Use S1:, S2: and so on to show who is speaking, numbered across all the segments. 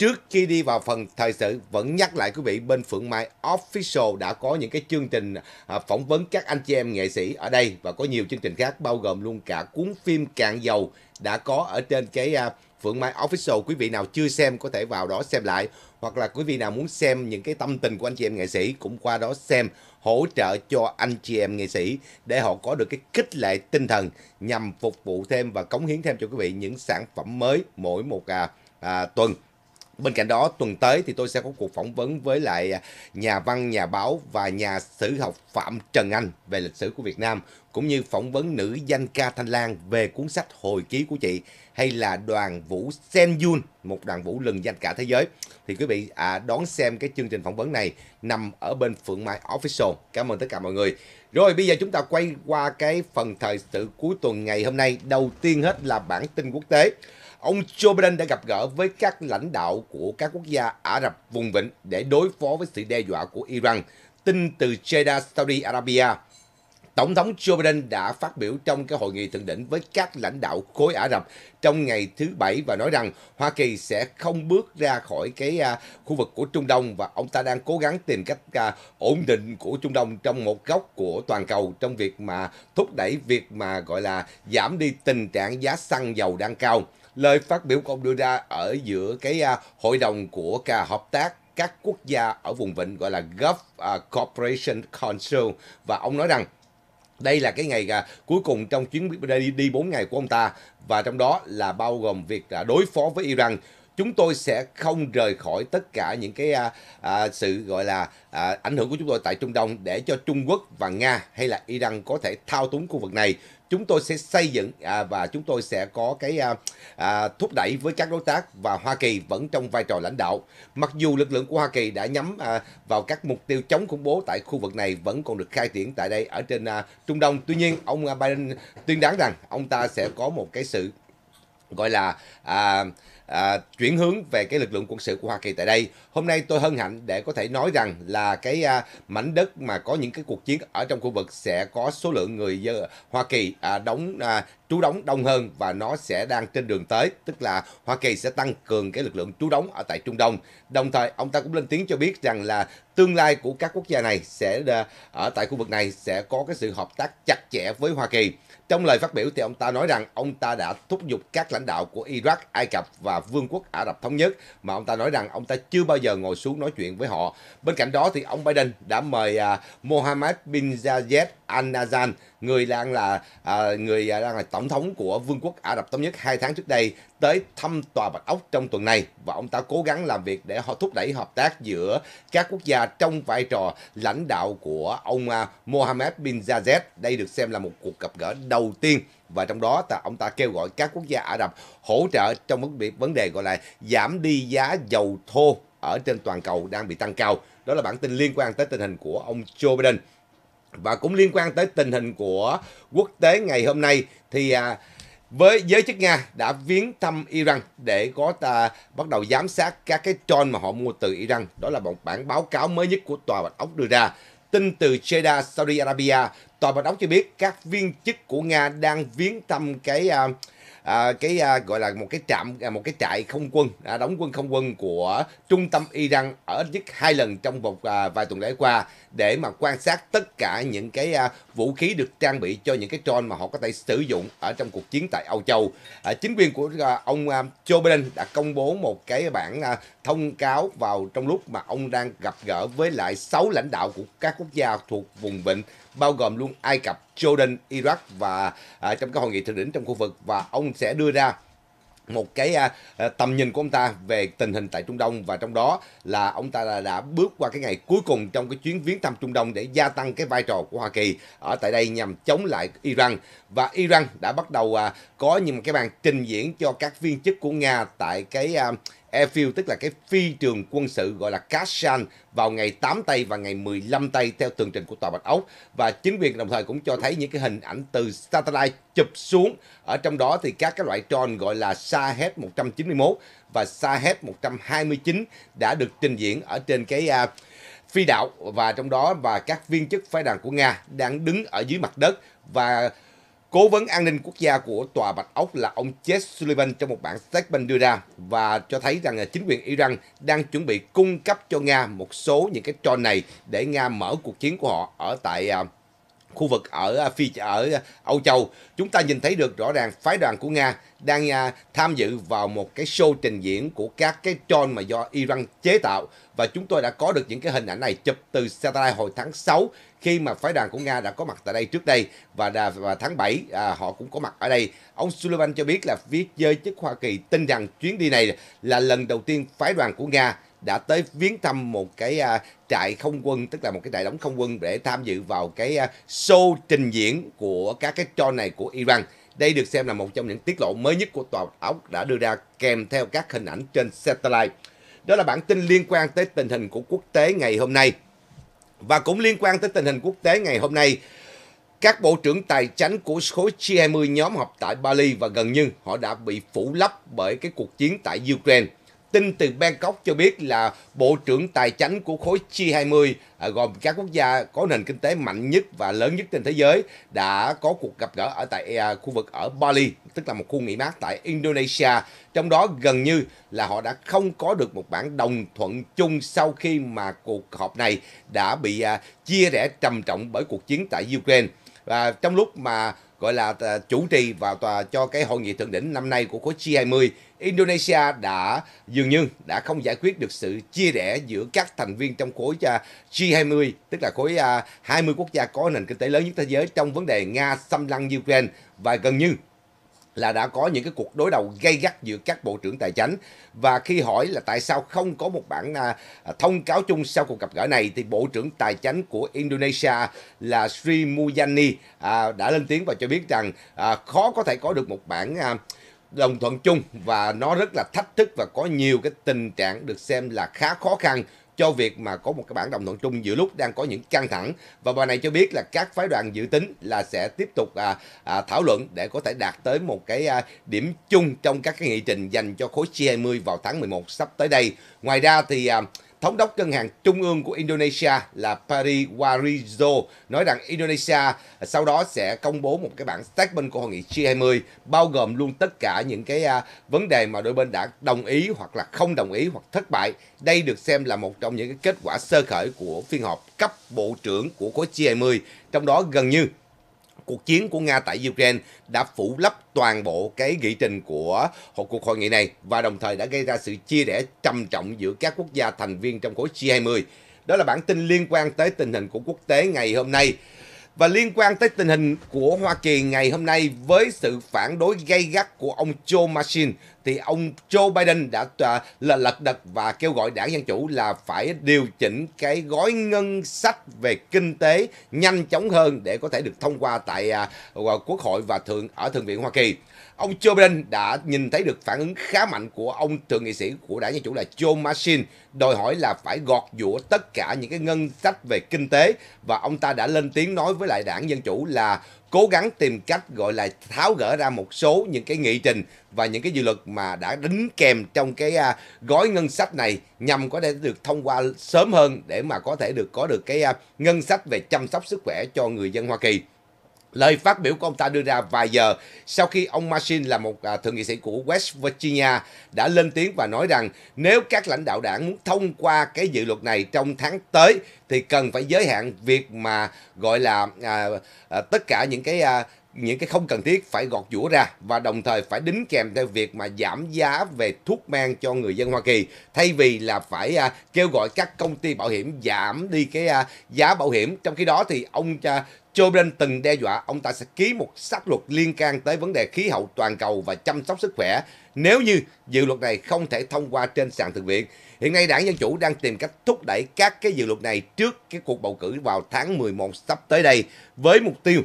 S1: Trước khi đi vào phần thời sự, vẫn nhắc lại quý vị bên Phượng Mai Official đã có những cái chương trình à, phỏng vấn các anh chị em nghệ sĩ ở đây và có nhiều chương trình khác bao gồm luôn cả cuốn phim Cạn Dầu đã có ở trên cái à, Phượng Mai Official. Quý vị nào chưa xem có thể vào đó xem lại hoặc là quý vị nào muốn xem những cái tâm tình của anh chị em nghệ sĩ cũng qua đó xem hỗ trợ cho anh chị em nghệ sĩ để họ có được cái kích lệ tinh thần nhằm phục vụ thêm và cống hiến thêm cho quý vị những sản phẩm mới mỗi một à, à, tuần. Bên cạnh đó, tuần tới thì tôi sẽ có cuộc phỏng vấn với lại à, nhà văn, nhà báo và nhà sử học Phạm Trần Anh về lịch sử của Việt Nam, cũng như phỏng vấn nữ danh ca Thanh Lan về cuốn sách Hồi ký của chị hay là đoàn vũ Sen Yun, một đoàn vũ lừng danh cả thế giới. Thì quý vị à, đón xem cái chương trình phỏng vấn này nằm ở bên Phượng Mai Official. Cảm ơn tất cả mọi người. Rồi bây giờ chúng ta quay qua cái phần thời sự cuối tuần ngày hôm nay. Đầu tiên hết là bản tin quốc tế ông Joe Biden đã gặp gỡ với các lãnh đạo của các quốc gia Ả Rập vùng vịnh để đối phó với sự đe dọa của Iran. Tin từ Jeddah, Saudi Arabia. Tổng thống Joe Biden đã phát biểu trong cái hội nghị thượng đỉnh với các lãnh đạo khối Ả Rập trong ngày thứ Bảy và nói rằng Hoa Kỳ sẽ không bước ra khỏi cái à, khu vực của Trung Đông và ông ta đang cố gắng tìm cách à, ổn định của Trung Đông trong một góc của toàn cầu trong việc mà thúc đẩy việc mà gọi là giảm đi tình trạng giá xăng dầu đang cao. Lời phát biểu của ông đưa ra ở giữa cái à, hội đồng của ca hợp tác các quốc gia ở vùng vịnh gọi là Gulf à, Cooperation Council và ông nói rằng đây là cái ngày à, cuối cùng trong chuyến đi, đi 4 ngày của ông ta và trong đó là bao gồm việc đối phó với Iran. Chúng tôi sẽ không rời khỏi tất cả những cái sự gọi là ảnh hưởng của chúng tôi tại Trung Đông để cho Trung Quốc và Nga hay là Iran có thể thao túng khu vực này chúng tôi sẽ xây dựng à, và chúng tôi sẽ có cái à, à, thúc đẩy với các đối tác và Hoa Kỳ vẫn trong vai trò lãnh đạo. Mặc dù lực lượng của Hoa Kỳ đã nhắm à, vào các mục tiêu chống khủng bố tại khu vực này vẫn còn được khai triển tại đây ở trên à, Trung Đông. Tuy nhiên, ông Biden tuyên đoán rằng ông ta sẽ có một cái sự gọi là à, à, chuyển hướng về cái lực lượng quân sự của Hoa Kỳ tại đây. Hôm nay tôi hân hạnh để có thể nói rằng là cái à, mảnh đất mà có những cái cuộc chiến ở trong khu vực sẽ có số lượng người dân Hoa Kỳ à, đóng à, trú đóng đông hơn và nó sẽ đang trên đường tới, tức là Hoa Kỳ sẽ tăng cường cái lực lượng trú đóng ở tại Trung Đông. Đồng thời, ông ta cũng lên tiếng cho biết rằng là tương lai của các quốc gia này sẽ ờ, ở tại khu vực này sẽ có cái sự hợp tác chặt chẽ với Hoa Kỳ. Trong lời phát biểu thì ông ta nói rằng ông ta đã thúc giục các lãnh đạo của Iraq, Ai Cập và Vương quốc Ả Rập Thống Nhất mà ông ta nói rằng ông ta chưa bao giờ ngồi xuống nói chuyện với họ. Bên cạnh đó thì ông Biden đã mời ờ, Mohammed bin Zayed Al Nazan người đang là à, người đang là tổng thống của Vương quốc Ả Rập thống nhất hai tháng trước đây tới thăm tòa Bạch Ốc trong tuần này và ông ta cố gắng làm việc để họ thúc đẩy hợp tác giữa các quốc gia trong vai trò lãnh đạo của ông à, Mohammed bin Zayed. Đây được xem là một cuộc gặp gỡ đầu tiên và trong đó ta ông ta kêu gọi các quốc gia Ả Rập hỗ trợ trong vấn đề vấn đề gọi là giảm đi giá dầu thô ở trên toàn cầu đang bị tăng cao. Đó là bản tin liên quan tới tình hình của ông Joe Biden và cũng liên quan tới tình hình của quốc tế ngày hôm nay thì à, với giới chức Nga đã viếng thăm Iran để có ta bắt đầu giám sát các cái tròn mà họ mua từ Iran. Đó là một bản báo cáo mới nhất của Tòa Bạch Ốc đưa ra. Tin từ Jeddah, Saudi Arabia, Tòa Bạch Ốc cho biết các viên chức của Nga đang viếng thăm cái uh, à, cái à, gọi là một cái trạm à, một cái trại không quân à, đóng quân không quân của trung tâm Iran ở nhất hai lần trong một à, vài tuần lễ qua để mà quan sát tất cả những cái à, vũ khí được trang bị cho những cái drone mà họ có thể sử dụng ở trong cuộc chiến tại Âu Châu. À, chính quyền của à, ông à, Joe Biden đã công bố một cái bản à, thông cáo vào trong lúc mà ông đang gặp gỡ với lại sáu lãnh đạo của các quốc gia thuộc vùng vịnh bao gồm luôn Ai Cập, Jordan, Iraq và à, trong các hội nghị thượng đỉnh trong khu vực và ông sẽ đưa ra một cái à, à, tầm nhìn của ông ta về tình hình tại Trung Đông và trong đó là ông ta đã, đã bước qua cái ngày cuối cùng trong cái chuyến viếng thăm Trung Đông để gia tăng cái vai trò của Hoa Kỳ ở tại đây nhằm chống lại Iran và Iran đã bắt đầu à, có những cái màn trình diễn cho các viên chức của Nga tại cái à, Airfield tức là cái phi trường quân sự gọi là Kashan vào ngày 8 tây và ngày 15 tây theo tường trình của Tòa Bạch Ốc và chính quyền đồng thời cũng cho thấy những cái hình ảnh từ satellite chụp xuống ở trong đó thì các cái loại tròn gọi là Sahed 191 và Sahed 129 đã được trình diễn ở trên cái uh, phi đạo và trong đó và các viên chức phái đoàn của Nga đang đứng ở dưới mặt đất và Cố vấn an ninh quốc gia của Tòa Bạch Ốc là ông Jake Sullivan trong một bản statement đưa ra và cho thấy rằng là chính quyền Iran đang chuẩn bị cung cấp cho Nga một số những cái trò này để Nga mở cuộc chiến của họ ở tại à, khu vực ở à, phi ở à, Âu Châu chúng ta nhìn thấy được rõ ràng phái đoàn của Nga đang à, tham dự vào một cái show trình diễn của các cái drone mà do Iran chế tạo và chúng tôi đã có được những cái hình ảnh này chụp từ satellite hồi tháng 6 khi mà phái đoàn của Nga đã có mặt tại đây trước đây và và tháng 7 à, họ cũng có mặt ở đây. Ông Sullivan cho biết là phía giới chức Hoa Kỳ tin rằng chuyến đi này là lần đầu tiên phái đoàn của Nga đã tới viếng thăm một cái à, trại không quân tức là một cái đại đóng không quân để tham dự vào cái à, show trình diễn của các cái trò này của Iran. Đây được xem là một trong những tiết lộ mới nhất của Tòa Áo đã đưa ra kèm theo các hình ảnh trên satellite. Đó là bản tin liên quan tới tình hình của quốc tế ngày hôm nay. Và cũng liên quan tới tình hình quốc tế ngày hôm nay, các bộ trưởng tài chính của khối G20 nhóm họp tại Bali và gần như họ đã bị phủ lấp bởi cái cuộc chiến tại Ukraine. Tin từ Bangkok cho biết là Bộ trưởng Tài chánh của khối G20 à, gồm các quốc gia có nền kinh tế mạnh nhất và lớn nhất trên thế giới đã có cuộc gặp gỡ ở tại à, khu vực ở Bali, tức là một khu nghỉ mát tại Indonesia. Trong đó gần như là họ đã không có được một bản đồng thuận chung sau khi mà cuộc họp này đã bị à, chia rẽ trầm trọng bởi cuộc chiến tại Ukraine. Và trong lúc mà gọi là à, chủ trì và tòa cho cái hội nghị thượng đỉnh năm nay của khối G20, Indonesia đã dường như đã không giải quyết được sự chia rẽ giữa các thành viên trong khối à, G20, tức là khối 20 à, quốc gia có nền kinh tế lớn nhất thế giới trong vấn đề Nga xâm lăng Ukraine và gần như là đã có những cái cuộc đối đầu gay gắt giữa các bộ trưởng tài chính và khi hỏi là tại sao không có một bản à, à, thông cáo chung sau cuộc gặp gỡ này thì bộ trưởng tài chính của Indonesia là Sri Mulyani à, đã lên tiếng và cho biết rằng à, khó có thể có được một bản à, đồng thuận chung và nó rất là thách thức và có nhiều cái tình trạng được xem là khá khó khăn cho việc mà có một cái bản đồng thuận chung giữa lúc đang có những căng thẳng và bà này cho biết là các phái đoàn dự tính là sẽ tiếp tục à, à, thảo luận để có thể đạt tới một cái à, điểm chung trong các cái nghị trình dành cho khối g 20 vào tháng 11 sắp tới đây. Ngoài ra thì à, Thống đốc Ngân hàng Trung ương của Indonesia là Pariwarizo nói rằng Indonesia à, sau đó sẽ công bố một cái bản statement của hội nghị G20 bao gồm luôn tất cả những cái à, vấn đề mà đôi bên đã đồng ý hoặc là không đồng ý hoặc thất bại. Đây được xem là một trong những cái kết quả sơ khởi của phiên họp cấp bộ trưởng của khối G20, trong đó gần như cuộc chiến của Nga tại Ukraine đã phủ lấp toàn bộ cái nghị trình của cuộc hội nghị này và đồng thời đã gây ra sự chia rẽ trầm trọng giữa các quốc gia thành viên trong khối G20. Đó là bản tin liên quan tới tình hình của quốc tế ngày hôm nay. Và liên quan tới tình hình của Hoa Kỳ ngày hôm nay với sự phản đối gay gắt của ông Joe Manchin, thì ông Joe Biden đã à, là lật đật và kêu gọi đảng Dân Chủ là phải điều chỉnh cái gói ngân sách về kinh tế nhanh chóng hơn để có thể được thông qua tại à, à, Quốc hội và thượng ở Thượng viện Hoa Kỳ. Ông Joe Biden đã nhìn thấy được phản ứng khá mạnh của ông thượng nghị sĩ của đảng Dân Chủ là Joe Manchin, đòi hỏi là phải gọt giũa tất cả những cái ngân sách về kinh tế và ông ta đã lên tiếng nói với lại đảng Dân Chủ là cố gắng tìm cách gọi là tháo gỡ ra một số những cái nghị trình và những cái dự luật mà đã đính kèm trong cái à, gói ngân sách này nhằm có thể được thông qua sớm hơn để mà có thể được có được cái à, ngân sách về chăm sóc sức khỏe cho người dân Hoa Kỳ. Lời phát biểu của ông ta đưa ra vài giờ sau khi ông Manchin là một à, thượng nghị sĩ của West Virginia đã lên tiếng và nói rằng nếu các lãnh đạo đảng muốn thông qua cái dự luật này trong tháng tới thì cần phải giới hạn việc mà gọi là à, à, tất cả những cái à, những cái không cần thiết phải gọt giũa ra và đồng thời phải đính kèm theo việc mà giảm giá về thuốc men cho người dân Hoa Kỳ thay vì là phải à, kêu gọi các công ty bảo hiểm giảm đi cái à, giá bảo hiểm trong khi đó thì ông Joe Biden từng đe dọa ông ta sẽ ký một sắc luật liên can tới vấn đề khí hậu toàn cầu và chăm sóc sức khỏe nếu như dự luật này không thể thông qua trên sàn thượng viện. Hiện nay đảng Dân Chủ đang tìm cách thúc đẩy các cái dự luật này trước cái cuộc bầu cử vào tháng 11 sắp tới đây với mục tiêu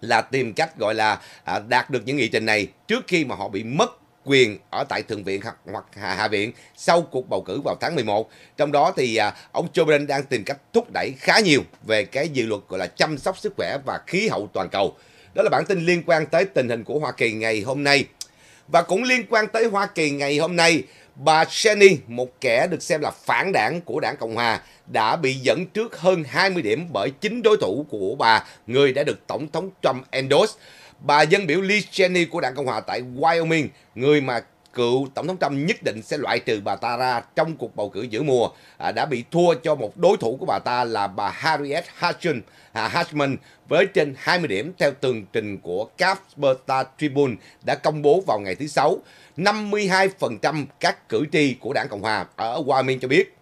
S1: là tìm cách gọi là à, đạt được những nghị trình này trước khi mà họ bị mất quyền ở tại thượng viện hoặc, hoặc hạ, viện sau cuộc bầu cử vào tháng 11. Trong đó thì à, ông Joe Biden đang tìm cách thúc đẩy khá nhiều về cái dự luật gọi là chăm sóc sức khỏe và khí hậu toàn cầu. Đó là bản tin liên quan tới tình hình của Hoa Kỳ ngày hôm nay. Và cũng liên quan tới Hoa Kỳ ngày hôm nay, bà Cheney, một kẻ được xem là phản đảng của đảng Cộng Hòa, đã bị dẫn trước hơn 20 điểm bởi chính đối thủ của bà, người đã được Tổng thống Trump endorse. Bà dân biểu Liz Cheney của đảng Cộng hòa tại Wyoming, người mà cựu Tổng thống Trump nhất định sẽ loại trừ bà ta ra trong cuộc bầu cử giữa mùa à, đã bị thua cho một đối thủ của bà ta là bà Harriet Hutchin, à, Hutchman với trên 20 điểm theo tường trình của Casperta Tribune đã công bố vào ngày thứ Sáu. 52% các cử tri của đảng Cộng Hòa ở Wyoming cho biết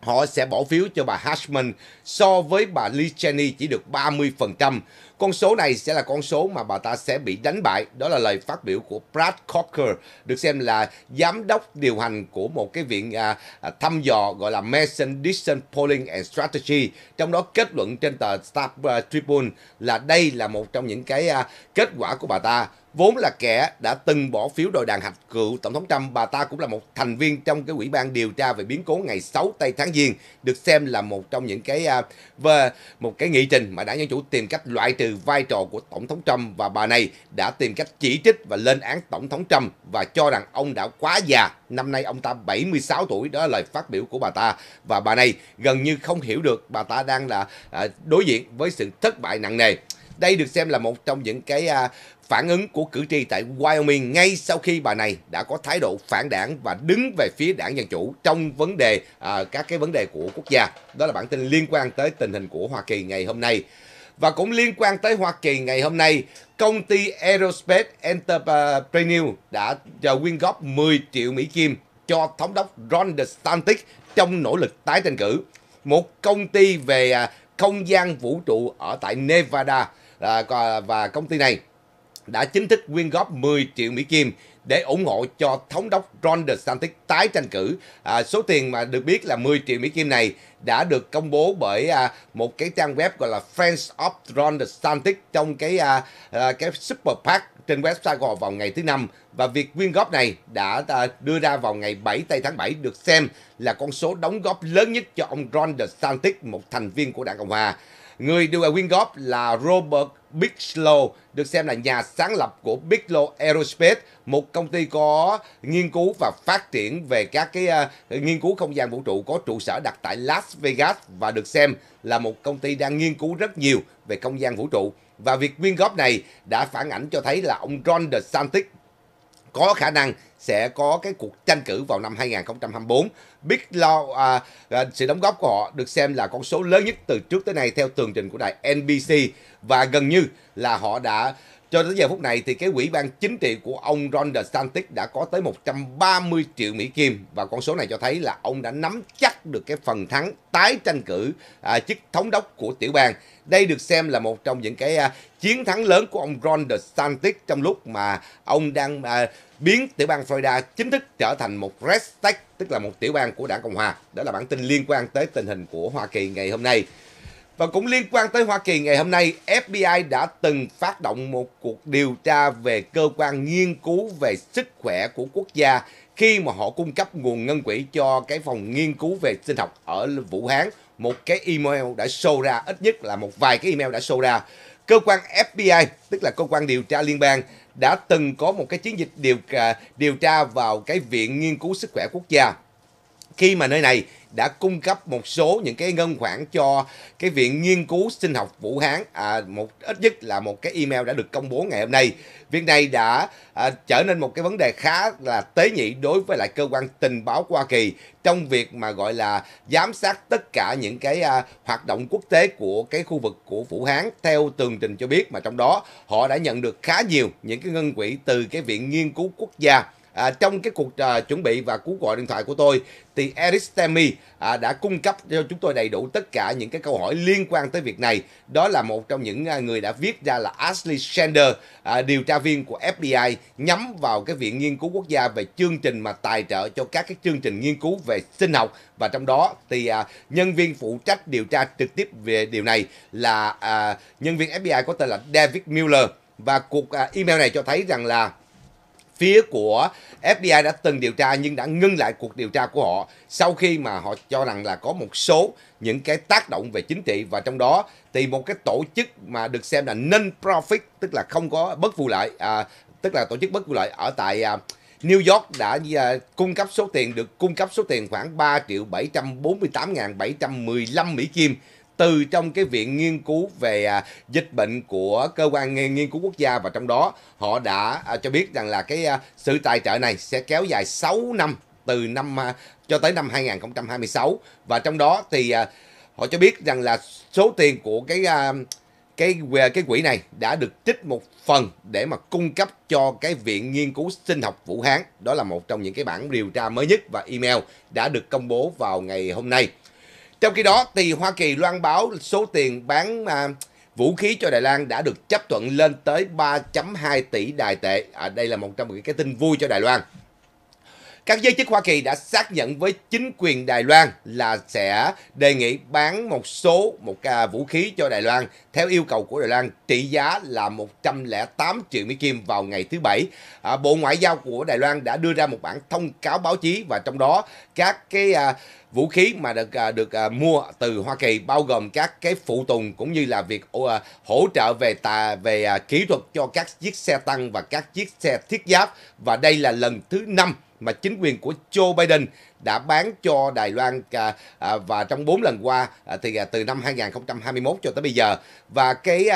S1: họ sẽ bỏ phiếu cho bà Hashman so với bà Lee Cheney chỉ được 30%. Con số này sẽ là con số mà bà ta sẽ bị đánh bại. Đó là lời phát biểu của Brad Cocker, được xem là giám đốc điều hành của một cái viện à, à thăm dò gọi là Mason Dixon Polling and Strategy. Trong đó kết luận trên tờ Star à, Tribune là đây là một trong những cái à, kết quả của bà ta vốn là kẻ đã từng bỏ phiếu đòi đàn hạch cựu Tổng thống Trump. Bà ta cũng là một thành viên trong cái ủy ban điều tra về biến cố ngày 6 tây tháng Giêng, được xem là một trong những cái uh, à, về một cái nghị trình mà đảng Dân Chủ tìm cách loại trừ vai trò của Tổng thống Trump và bà này đã tìm cách chỉ trích và lên án Tổng thống Trump và cho rằng ông đã quá già. Năm nay ông ta 76 tuổi, đó là lời phát biểu của bà ta. Và bà này gần như không hiểu được bà ta đang là uh, đối diện với sự thất bại nặng nề. Đây được xem là một trong những cái uh, phản ứng của cử tri tại Wyoming ngay sau khi bà này đã có thái độ phản đảng và đứng về phía đảng Dân Chủ trong vấn đề à, các cái vấn đề của quốc gia. Đó là bản tin liên quan tới tình hình của Hoa Kỳ ngày hôm nay. Và cũng liên quan tới Hoa Kỳ ngày hôm nay, công ty Aerospace Entrepreneur đã quyên góp 10 triệu Mỹ Kim cho thống đốc Ron DeSantis trong nỗ lực tái tranh cử. Một công ty về à, không gian vũ trụ ở tại Nevada à, và công ty này đã chính thức quyên góp 10 triệu Mỹ Kim để ủng hộ cho thống đốc Ron DeSantis tái tranh cử. À, số tiền mà được biết là 10 triệu Mỹ Kim này đã được công bố bởi à, một cái trang web gọi là Friends of Ron DeSantis trong cái à, à, cái Super PAC trên website của họ vào ngày thứ năm và việc quyên góp này đã à, đưa ra vào ngày 7 tây tháng 7 được xem là con số đóng góp lớn nhất cho ông Ron DeSantis, một thành viên của Đảng Cộng hòa. Người đưa được quyên góp là Robert Bigelow, được xem là nhà sáng lập của Bigelow Aerospace, một công ty có nghiên cứu và phát triển về các cái uh, nghiên cứu không gian vũ trụ có trụ sở đặt tại Las Vegas và được xem là một công ty đang nghiên cứu rất nhiều về không gian vũ trụ. Và việc quyên góp này đã phản ảnh cho thấy là ông Ron DeSantis có khả năng sẽ có cái cuộc tranh cử vào năm 2024. Big Law à, sự đóng góp của họ được xem là con số lớn nhất từ trước tới nay theo tường trình của đài NBC và gần như là họ đã cho tới giờ phút này thì cái quỹ ban chính trị của ông Ron DeSantis đã có tới 130 triệu Mỹ Kim và con số này cho thấy là ông đã nắm chắc được cái phần thắng tái tranh cử à, chức thống đốc của tiểu bang. Đây được xem là một trong những cái à, chiến thắng lớn của ông Ron DeSantis trong lúc mà ông đang à, biến tiểu bang Florida chính thức trở thành một red state, tức là một tiểu bang của đảng Cộng hòa. Đó là bản tin liên quan tới tình hình của Hoa Kỳ ngày hôm nay. Và cũng liên quan tới Hoa Kỳ ngày hôm nay, FBI đã từng phát động một cuộc điều tra về cơ quan nghiên cứu về sức khỏe của quốc gia khi mà họ cung cấp nguồn ngân quỹ cho cái phòng nghiên cứu về sinh học ở Vũ Hán. Một cái email đã show ra, ít nhất là một vài cái email đã show ra. Cơ quan FBI, tức là cơ quan điều tra liên bang, đã từng có một cái chiến dịch điều, à, điều tra vào cái Viện Nghiên cứu Sức khỏe Quốc gia khi mà nơi này đã cung cấp một số những cái ngân khoản cho cái viện nghiên cứu sinh học Vũ Hán à, một ít nhất là một cái email đã được công bố ngày hôm nay việc này đã à, trở nên một cái vấn đề khá là tế nhị đối với lại cơ quan tình báo Hoa Kỳ trong việc mà gọi là giám sát tất cả những cái à, hoạt động quốc tế của cái khu vực của Vũ Hán theo tường trình cho biết mà trong đó họ đã nhận được khá nhiều những cái ngân quỹ từ cái viện nghiên cứu quốc gia à, trong cái cuộc à, chuẩn bị và cú gọi điện thoại của tôi thì Eric Temi à, đã cung cấp cho chúng tôi đầy đủ tất cả những cái câu hỏi liên quan tới việc này. Đó là một trong những à, người đã viết ra là Ashley Sander, à, điều tra viên của FBI nhắm vào cái Viện Nghiên cứu Quốc gia về chương trình mà tài trợ cho các cái chương trình nghiên cứu về sinh học và trong đó thì à, nhân viên phụ trách điều tra trực tiếp về điều này là à, nhân viên FBI có tên là David Mueller và cuộc à, email này cho thấy rằng là phía của FBI đã từng điều tra nhưng đã ngưng lại cuộc điều tra của họ sau khi mà họ cho rằng là có một số những cái tác động về chính trị và trong đó thì một cái tổ chức mà được xem là non-profit tức là không có bất vụ lợi à, tức là tổ chức bất vụ lợi ở tại à, New York đã à, cung cấp số tiền được cung cấp số tiền khoảng 3 triệu 748 ngàn 715 Mỹ Kim từ trong cái viện nghiên cứu về à, dịch bệnh của cơ quan nghiên cứu quốc gia và trong đó họ đã à, cho biết rằng là cái à, sự tài trợ này sẽ kéo dài 6 năm từ năm cho tới năm 2026 và trong đó thì họ cho biết rằng là số tiền của cái cái cái quỹ này đã được trích một phần để mà cung cấp cho cái viện nghiên cứu sinh học Vũ Hán. Đó là một trong những cái bản điều tra mới nhất và email đã được công bố vào ngày hôm nay. Trong khi đó thì Hoa Kỳ loan báo số tiền bán à, vũ khí cho Đài Loan đã được chấp thuận lên tới 3.2 tỷ đài tệ. À, đây là một trong những cái tin vui cho Đài Loan. Các giới chức Hoa Kỳ đã xác nhận với chính quyền Đài Loan là sẽ đề nghị bán một số một ca à, vũ khí cho Đài Loan theo yêu cầu của Đài Loan trị giá là 108 triệu Mỹ Kim vào ngày thứ Bảy. À, Bộ Ngoại giao của Đài Loan đã đưa ra một bản thông cáo báo chí và trong đó các cái à, vũ khí mà được à, được à, mua từ Hoa Kỳ bao gồm các cái phụ tùng cũng như là việc à, hỗ trợ về tà về à, kỹ thuật cho các chiếc xe tăng và các chiếc xe thiết giáp và đây là lần thứ năm mà chính quyền của Joe Biden đã bán cho Đài Loan à, à, và trong 4 lần qua à, thì từ năm 2021 cho tới bây giờ và cái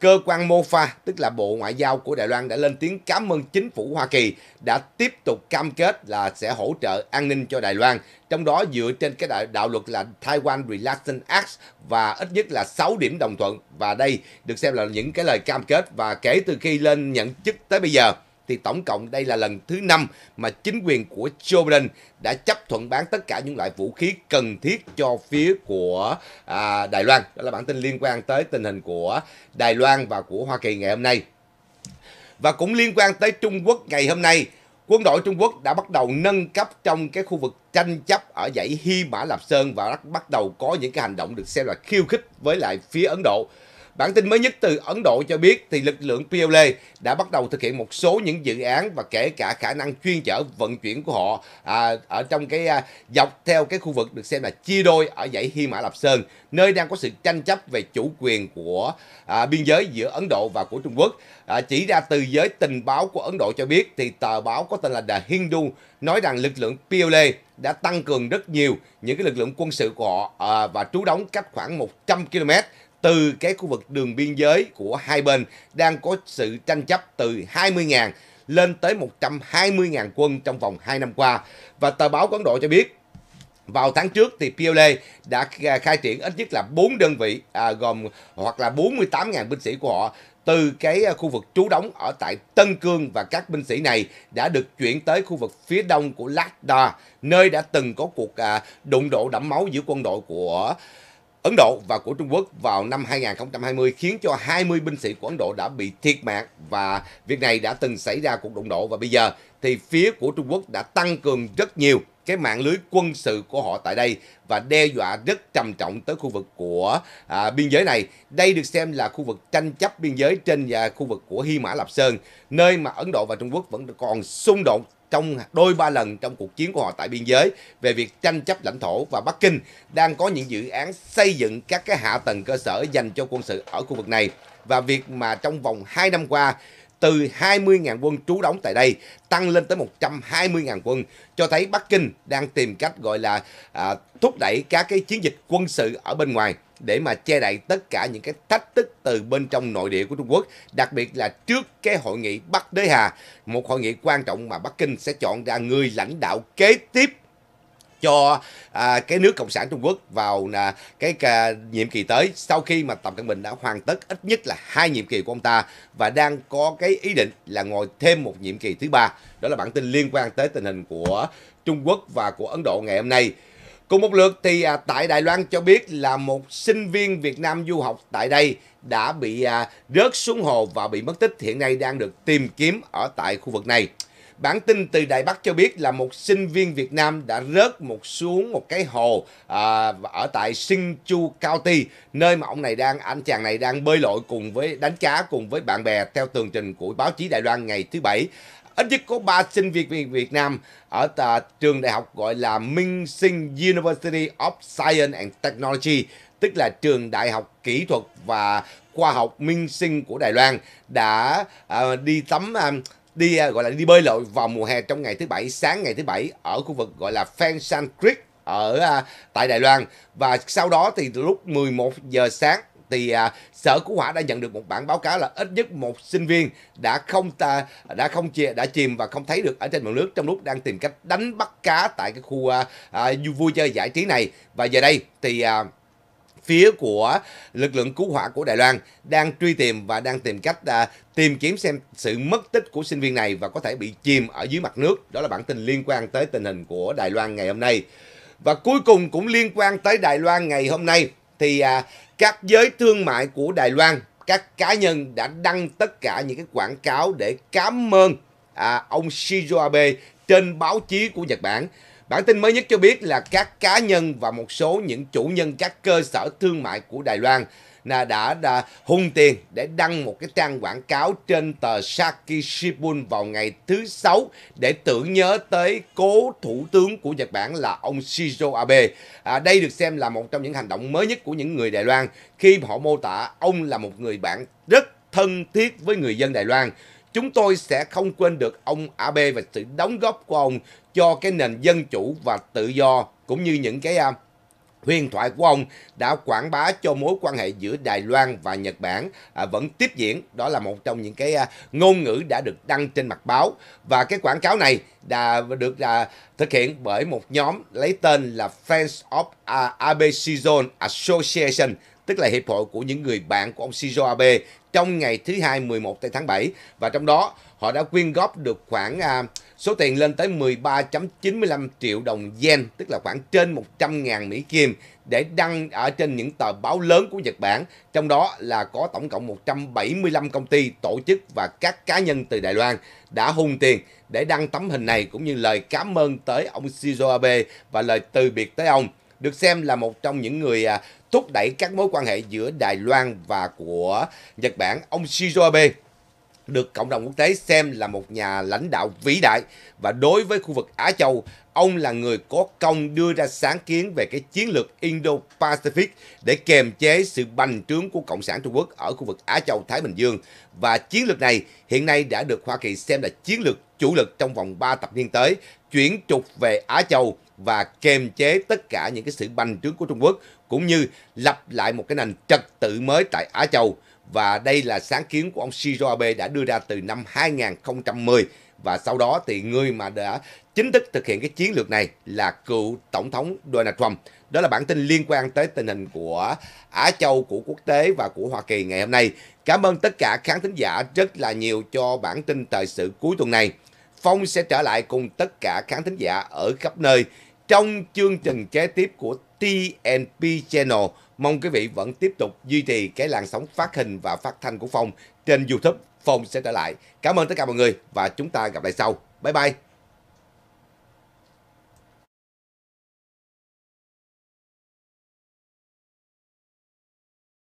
S1: cơ quan MOFA, tức là Bộ Ngoại giao của Đài Loan đã lên tiếng cảm ơn chính phủ Hoa Kỳ đã tiếp tục cam kết là sẽ hỗ trợ an ninh cho Đài Loan, trong đó dựa trên cái đạo, luật là Taiwan Relaxation Act và ít nhất là 6 điểm đồng thuận và đây được xem là những cái lời cam kết và kể từ khi lên nhận chức tới bây giờ thì tổng cộng đây là lần thứ năm mà chính quyền của Joe Biden đã chấp thuận bán tất cả những loại vũ khí cần thiết cho phía của à, Đài Loan. Đó là bản tin liên quan tới tình hình của Đài Loan và của Hoa Kỳ ngày hôm nay. Và cũng liên quan tới Trung Quốc ngày hôm nay, quân đội Trung Quốc đã bắt đầu nâng cấp trong cái khu vực tranh chấp ở dãy Hy Mã Lạp Sơn và bắt đầu có những cái hành động được xem là khiêu khích với lại phía Ấn Độ. Bản tin mới nhất từ Ấn Độ cho biết thì lực lượng PLA đã bắt đầu thực hiện một số những dự án và kể cả khả năng chuyên chở vận chuyển của họ à, ở trong cái à, dọc theo cái khu vực được xem là chia đôi ở dãy Hy Mã Lạp Sơn, nơi đang có sự tranh chấp về chủ quyền của à, biên giới giữa Ấn Độ và của Trung Quốc. À, chỉ ra từ giới tình báo của Ấn Độ cho biết thì tờ báo có tên là The Hindu nói rằng lực lượng PLA đã tăng cường rất nhiều những cái lực lượng quân sự của họ à, và trú đóng cách khoảng 100 km từ cái khu vực đường biên giới của hai bên đang có sự tranh chấp từ 20.000 lên tới 120.000 quân trong vòng 2 năm qua. Và tờ báo của Ấn Độ cho biết vào tháng trước thì PLA đã khai triển ít nhất là 4 đơn vị à, gồm hoặc là 48.000 binh sĩ của họ từ cái à, khu vực trú đóng ở tại Tân Cương và các binh sĩ này đã được chuyển tới khu vực phía đông của Lada, nơi đã từng có cuộc à, đụng độ đẫm máu giữa quân đội của Ấn Độ và của Trung Quốc vào năm 2020 khiến cho 20 binh sĩ của Ấn Độ đã bị thiệt mạng và việc này đã từng xảy ra cuộc đụng độ và bây giờ thì phía của Trung Quốc đã tăng cường rất nhiều cái mạng lưới quân sự của họ tại đây và đe dọa rất trầm trọng tới khu vực của à, biên giới này. Đây được xem là khu vực tranh chấp biên giới trên à, khu vực của Hy Mã Lạp Sơn, nơi mà Ấn Độ và Trung Quốc vẫn còn xung đột trong đôi ba lần trong cuộc chiến của họ tại biên giới về việc tranh chấp lãnh thổ và Bắc Kinh đang có những dự án xây dựng các cái hạ tầng cơ sở dành cho quân sự ở khu vực này và việc mà trong vòng 2 năm qua từ 20.000 quân trú đóng tại đây tăng lên tới 120.000 quân cho thấy Bắc Kinh đang tìm cách gọi là à, thúc đẩy các cái chiến dịch quân sự ở bên ngoài để mà che đậy tất cả những cái thách thức từ bên trong nội địa của Trung Quốc, đặc biệt là trước cái hội nghị Bắc Đế Hà, một hội nghị quan trọng mà Bắc Kinh sẽ chọn ra người lãnh đạo kế tiếp cho à, cái nước cộng sản Trung Quốc vào à, cái à, nhiệm kỳ tới sau khi mà Tập Cận Bình đã hoàn tất ít nhất là hai nhiệm kỳ của ông ta và đang có cái ý định là ngồi thêm một nhiệm kỳ thứ ba đó là bản tin liên quan tới tình hình của Trung Quốc và của Ấn Độ ngày hôm nay Cùng một lượt thì à, tại Đài Loan cho biết là một sinh viên Việt Nam du học tại đây đã bị à, rớt xuống hồ và bị mất tích hiện nay đang được tìm kiếm ở tại khu vực này. Bản tin từ Đài Bắc cho biết là một sinh viên Việt Nam đã rớt một xuống một cái hồ à, ở tại Cao County, nơi mà ông này đang anh chàng này đang bơi lội cùng với đánh cá cùng với bạn bè theo tường trình của báo chí Đài Loan ngày thứ bảy ít nhất có 3 sinh viên Việt Nam ở tà, trường đại học gọi là Minh Sinh University of Science and Technology, tức là trường đại học kỹ thuật và khoa học Minh Sinh của Đài Loan đã à, đi tắm à, đi à, gọi là đi bơi lội vào mùa hè trong ngày thứ bảy sáng ngày thứ bảy ở khu vực gọi là Fangshan Creek ở à, tại Đài Loan và sau đó thì lúc 11 giờ sáng thì à, sở cứu hỏa đã nhận được một bản báo cáo là ít nhất một sinh viên đã không ta đã không chìm đã chìm và không thấy được ở trên mặt nước trong lúc đang tìm cách đánh bắt cá tại cái khu à, vui chơi giải trí này và giờ đây thì à, phía của lực lượng cứu hỏa của Đài Loan đang truy tìm và đang tìm cách à, tìm kiếm xem sự mất tích của sinh viên này và có thể bị chìm ở dưới mặt nước. Đó là bản tin liên quan tới tình hình của Đài Loan ngày hôm nay. Và cuối cùng cũng liên quan tới Đài Loan ngày hôm nay thì à, các giới thương mại của Đài Loan, các cá nhân đã đăng tất cả những cái quảng cáo để cảm ơn à, ông Shinzo Abe trên báo chí của Nhật Bản. Bản tin mới nhất cho biết là các cá nhân và một số những chủ nhân các cơ sở thương mại của Đài Loan là đã, đã hung tiền để đăng một cái trang quảng cáo trên tờ Saki Shimbun vào ngày thứ sáu để tưởng nhớ tới cố thủ tướng của Nhật Bản là ông Shinzo Abe. À, đây được xem là một trong những hành động mới nhất của những người Đài Loan khi họ mô tả ông là một người bạn rất thân thiết với người dân Đài Loan Chúng tôi sẽ không quên được ông Abe và sự đóng góp của ông cho cái nền dân chủ và tự do cũng như những cái à, huyền thoại của ông đã quảng bá cho mối quan hệ giữa Đài Loan và Nhật Bản à, vẫn tiếp diễn. Đó là một trong những cái à, ngôn ngữ đã được đăng trên mặt báo. Và cái quảng cáo này đã được thực hiện bởi một nhóm lấy tên là Friends of Abe Shizon Association, tức là hiệp hội của những người bạn của ông Shizo Abe trong ngày thứ hai 11 tháng 7 và trong đó họ đã quyên góp được khoảng à, số tiền lên tới 13.95 triệu đồng yen, tức là khoảng trên 100.000 Mỹ Kim để đăng ở trên những tờ báo lớn của Nhật Bản, trong đó là có tổng cộng 175 công ty, tổ chức và các cá nhân từ Đài Loan đã hung tiền để đăng tấm hình này cũng như lời cảm ơn tới ông Shinzo Abe và lời từ biệt tới ông được xem là một trong những người à, thúc đẩy các mối quan hệ giữa Đài Loan và của Nhật Bản. Ông Shinzo Abe được cộng đồng quốc tế xem là một nhà lãnh đạo vĩ đại và đối với khu vực Á Châu, ông là người có công đưa ra sáng kiến về cái chiến lược Indo-Pacific để kiềm chế sự bành trướng của Cộng sản Trung Quốc ở khu vực Á Châu Thái Bình Dương và chiến lược này hiện nay đã được Hoa Kỳ xem là chiến lược chủ lực trong vòng 3 thập niên tới, chuyển trục về Á Châu và kiềm chế tất cả những cái sự bành trướng của Trung Quốc cũng như lập lại một cái nền trật tự mới tại Á Châu và đây là sáng kiến của ông Shinzo Abe đã đưa ra từ năm 2010 và sau đó thì người mà đã chính thức thực hiện cái chiến lược này là cựu tổng thống Donald Trump. Đó là bản tin liên quan tới tình hình của Á Châu, của quốc tế và của Hoa Kỳ ngày hôm nay. Cảm ơn tất cả khán thính giả rất là nhiều cho bản tin thời sự cuối tuần này. Phong sẽ trở lại cùng tất cả khán thính giả ở khắp nơi trong chương trình kế tiếp của TNP Channel. Mong quý vị vẫn tiếp tục duy trì cái làn sóng phát hình và phát thanh của Phong trên YouTube. Phong sẽ trở lại. Cảm ơn tất cả mọi người và chúng ta gặp lại sau. Bye bye!